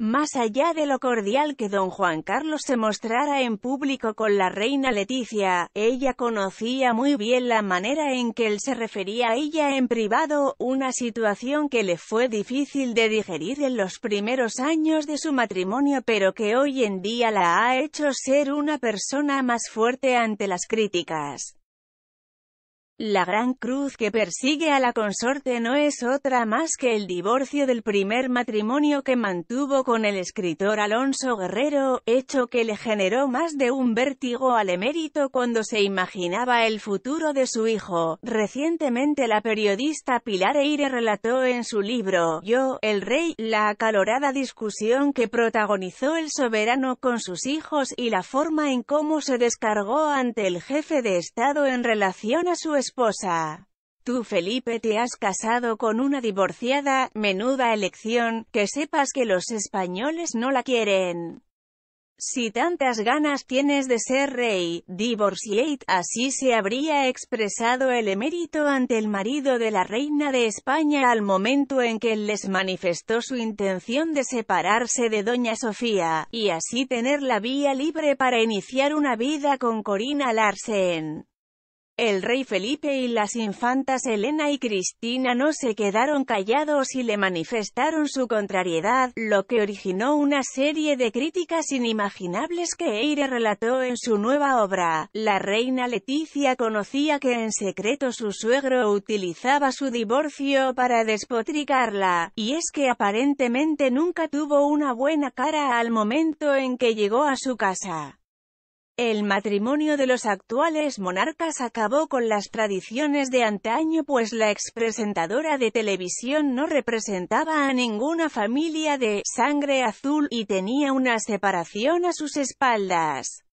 Más allá de lo cordial que don Juan Carlos se mostrara en público con la reina Leticia, ella conocía muy bien la manera en que él se refería a ella en privado, una situación que le fue difícil de digerir en los primeros años de su matrimonio pero que hoy en día la ha hecho ser una persona más fuerte ante las críticas. La gran cruz que persigue a la consorte no es otra más que el divorcio del primer matrimonio que mantuvo con el escritor Alonso Guerrero, hecho que le generó más de un vértigo al emérito cuando se imaginaba el futuro de su hijo. Recientemente la periodista Pilar Eire relató en su libro, Yo, el rey, la acalorada discusión que protagonizó el soberano con sus hijos y la forma en cómo se descargó ante el jefe de Estado en relación a su esposa. Tú Felipe te has casado con una divorciada, menuda elección, que sepas que los españoles no la quieren. Si tantas ganas tienes de ser rey, divorciate, así se habría expresado el emérito ante el marido de la reina de España al momento en que les manifestó su intención de separarse de doña Sofía, y así tener la vía libre para iniciar una vida con Corina Larsen. El rey Felipe y las infantas Elena y Cristina no se quedaron callados y le manifestaron su contrariedad, lo que originó una serie de críticas inimaginables que Eire relató en su nueva obra. La reina Leticia conocía que en secreto su suegro utilizaba su divorcio para despotricarla, y es que aparentemente nunca tuvo una buena cara al momento en que llegó a su casa. El matrimonio de los actuales monarcas acabó con las tradiciones de antaño pues la expresentadora de televisión no representaba a ninguna familia de «sangre azul» y tenía una separación a sus espaldas.